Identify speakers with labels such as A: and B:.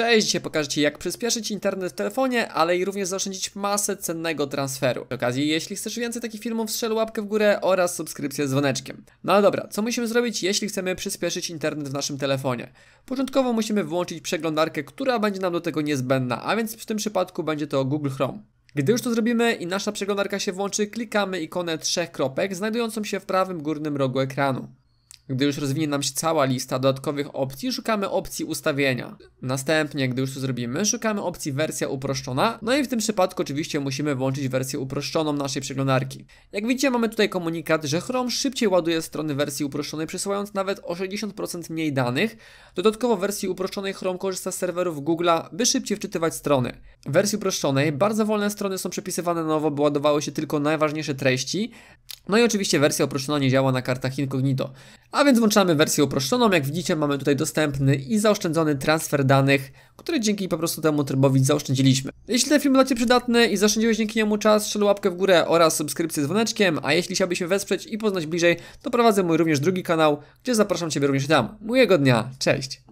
A: Cześć, dzisiaj pokażę Ci jak przyspieszyć internet w telefonie, ale i również zaoszczędzić masę cennego transferu. Przy okazji, jeśli chcesz więcej takich filmów, strzel łapkę w górę oraz subskrypcję z dzwoneczkiem. No ale dobra, co musimy zrobić, jeśli chcemy przyspieszyć internet w naszym telefonie? Początkowo musimy włączyć przeglądarkę, która będzie nam do tego niezbędna, a więc w tym przypadku będzie to Google Chrome. Gdy już to zrobimy i nasza przeglądarka się włączy, klikamy ikonę trzech kropek znajdującą się w prawym górnym rogu ekranu. Gdy już rozwinie nam się cała lista dodatkowych opcji, szukamy opcji ustawienia. Następnie, gdy już to zrobimy, szukamy opcji wersja uproszczona, no i w tym przypadku oczywiście musimy włączyć wersję uproszczoną naszej przeglądarki. Jak widzicie mamy tutaj komunikat, że Chrome szybciej ładuje strony wersji uproszczonej, przesyłając nawet o 60% mniej danych. Dodatkowo w wersji uproszczonej Chrome korzysta z serwerów Google'a, by szybciej wczytywać strony. W wersji uproszczonej bardzo wolne strony są przepisywane nowo, by ładowały się tylko najważniejsze treści. No i oczywiście wersja uproszczona nie działa na kartach incognito. A więc włączamy wersję uproszczoną. Jak widzicie mamy tutaj dostępny i zaoszczędzony transfer danych, który dzięki po prostu temu trybowi zaoszczędziliśmy. Jeśli ten film dla Ciebie przydatny i zaoszczędziłeś dzięki niemu czas, strzel łapkę w górę oraz subskrypcję z dzwoneczkiem, a jeśli chciałbyś się wesprzeć i poznać bliżej, to prowadzę mój również drugi kanał, gdzie zapraszam Ciebie również tam. Mojego dnia, cześć!